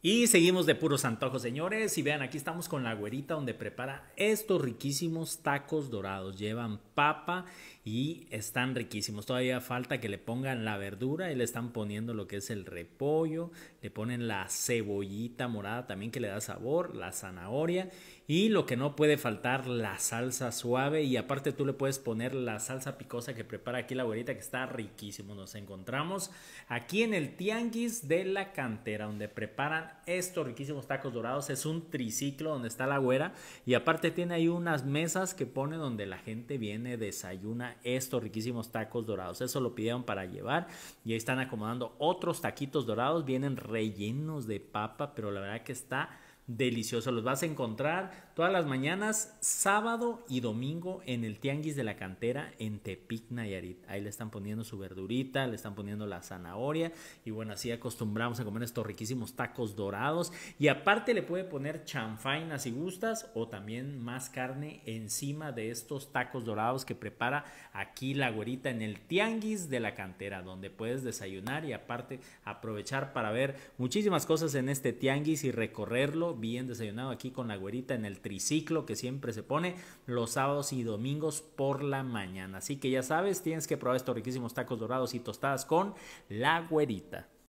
Y seguimos de puros antojos, señores. Y vean, aquí estamos con la güerita donde prepara estos riquísimos tacos dorados. Llevan papa y están riquísimos. Todavía falta que le pongan la verdura y le están poniendo lo que es el repollo. Le ponen la cebollita morada también que le da sabor, la zanahoria y lo que no puede faltar, la salsa suave. Y aparte tú le puedes poner la salsa picosa que prepara aquí la güerita que está riquísimo. Nos encontramos aquí en el Tianguis de la Cantera donde preparan estos riquísimos tacos dorados. Es un triciclo donde está la güera y aparte tiene ahí unas mesas que pone donde la gente viene, desayuna estos riquísimos tacos dorados. Eso lo pidieron para llevar y ahí están acomodando otros taquitos dorados. Vienen rellenos de papa, pero la verdad que está delicioso. Los vas a encontrar todas las mañanas, sábado y domingo en el Tianguis de la Cantera en Tepic, Nayarit. Ahí le están poniendo su verdurita, le están poniendo la zanahoria y bueno, así acostumbramos a comer estos riquísimos tacos dorados y aparte le puede poner chanfaina si gustas o también más carne encima de estos tacos dorados que prepara aquí la güerita en el Tianguis de la Cantera, donde puedes desayunar y aparte aprovechar para ver muchísimas cosas en este tianguis y recorrerlo bien desayunado aquí con la güerita en el triciclo que siempre se pone los sábados y domingos por la mañana. Así que ya sabes, tienes que probar estos riquísimos tacos dorados y tostadas con la güerita.